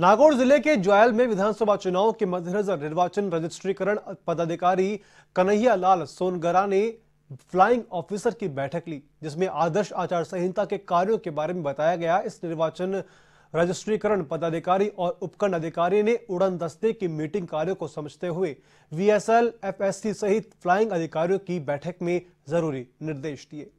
नागौर जिले के ज्वाइल में विधानसभा चुनाव के मद्देनजर निर्वाचन रजिस्ट्रीकरण पदाधिकारी कन्हैया लाल सोनगरा ने फ्लाइंग ऑफिसर की बैठक ली जिसमें आदर्श आचार संहिता के कार्यों के बारे में बताया गया इस निर्वाचन रजिस्ट्रीकरण पदाधिकारी और उपखंड अधिकारी ने उड़न दस्ते की मीटिंग कार्यों को समझते हुए वीएसएल एफएससी सहित फ्लाइंग अधिकारियों की बैठक में जरूरी निर्देश दिए